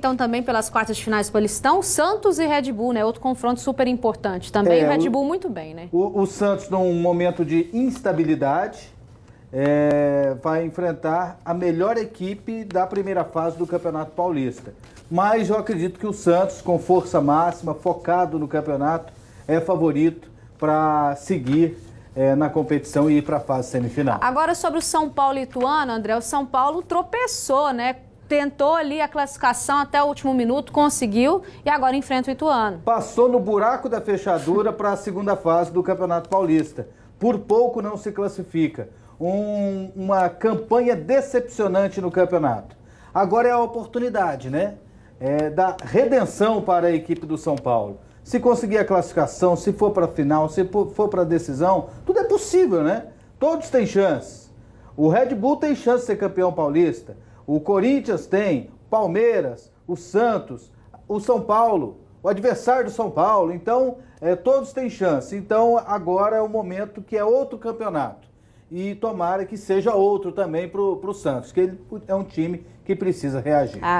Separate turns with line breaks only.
Então também pelas quartas de finais do Paulistão, Santos e Red Bull, né? Outro confronto super importante também. É, o Red Bull muito bem, né?
O, o Santos num momento de instabilidade é, vai enfrentar a melhor equipe da primeira fase do Campeonato Paulista. Mas eu acredito que o Santos, com força máxima, focado no campeonato, é favorito para seguir é, na competição e ir para a fase semifinal.
Agora sobre o São Paulo e Ituano, André, o São Paulo tropeçou, né? tentou ali a classificação até o último minuto, conseguiu e agora enfrenta o Ituano.
Passou no buraco da fechadura para a segunda fase do Campeonato Paulista. Por pouco não se classifica. Um, uma campanha decepcionante no campeonato. Agora é a oportunidade, né? É, da redenção para a equipe do São Paulo. Se conseguir a classificação, se for para a final, se for para a decisão, tudo é possível, né? Todos têm chance. O Red Bull tem chance de ser campeão paulista. O Corinthians tem, Palmeiras, o Santos, o São Paulo, o adversário do São Paulo. Então, é, todos têm chance. Então, agora é o momento que é outro campeonato. E tomara que seja outro também para o Santos, que ele é um time que precisa reagir. Ah.